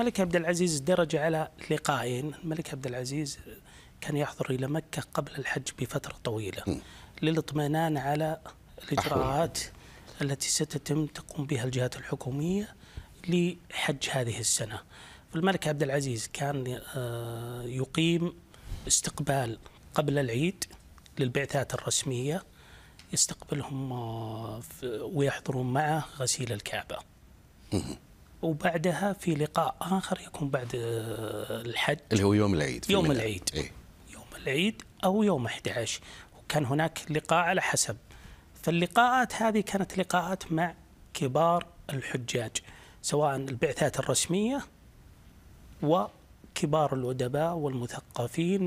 الملك عبد العزيز درج على لقائين الملك عبد العزيز كان يحضر إلى مكة قبل الحج بفترة طويلة للاطمئنان على الإجراءات أحوال. التي ستتم تقوم بها الجهات الحكومية لحج هذه السنة الملك عبد العزيز كان آه، يقيم استقبال قبل العيد للبعثات الرسمية يستقبلهم آه، ويحضرون معه غسيل الكعبة وبعدها في لقاء آخر يكون بعد آه، الحد اللي هو يوم العيد يوم العيد إيه؟ يوم العيد أو يوم 11 وكان هناك لقاء على حسب فاللقاءات هذه كانت لقاءات مع كبار الحجاج سواء البعثات الرسمية وكبار الأدباء والمثقفين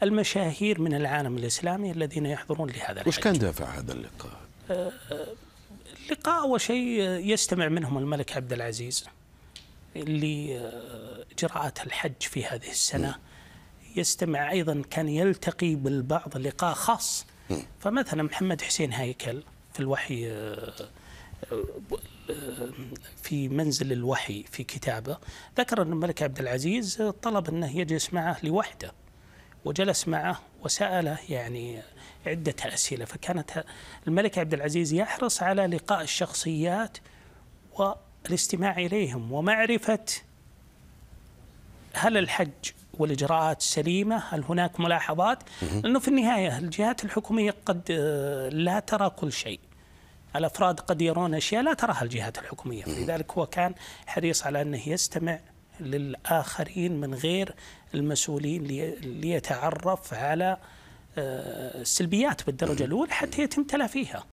والمشاهير من العالم الإسلامي الذين يحضرون لهذا الحج وش كان دافع هذا اللقاء؟ آه، آه، اللقاء أول شيء يستمع منهم الملك عبد العزيز لإجراءات آه، الحج في هذه السنة يستمع أيضا كان يلتقي بالبعض لقاء خاص فمثلا محمد حسين هيكل في الوحي آه، آه، في منزل الوحي في كتابه ذكر أن الملك عبد العزيز طلب أنه يجلس معه لوحده وجلس معه وسأله يعني عدة أسئلة فكانت الملك عبد العزيز يحرص على لقاء الشخصيات والاستماع إليهم ومعرفة هل الحج والإجراءات سليمة هل هناك ملاحظات لأنه في النهاية الجهات الحكومية قد لا ترى كل شيء الأفراد قد يرون أشياء لا تراها الجهات الحكومية لذلك هو كان حريص على أنه يستمع للآخرين من غير المسؤولين ليتعرف على السلبيات آه، بالدرجة الأولى حتى يتم تلافيها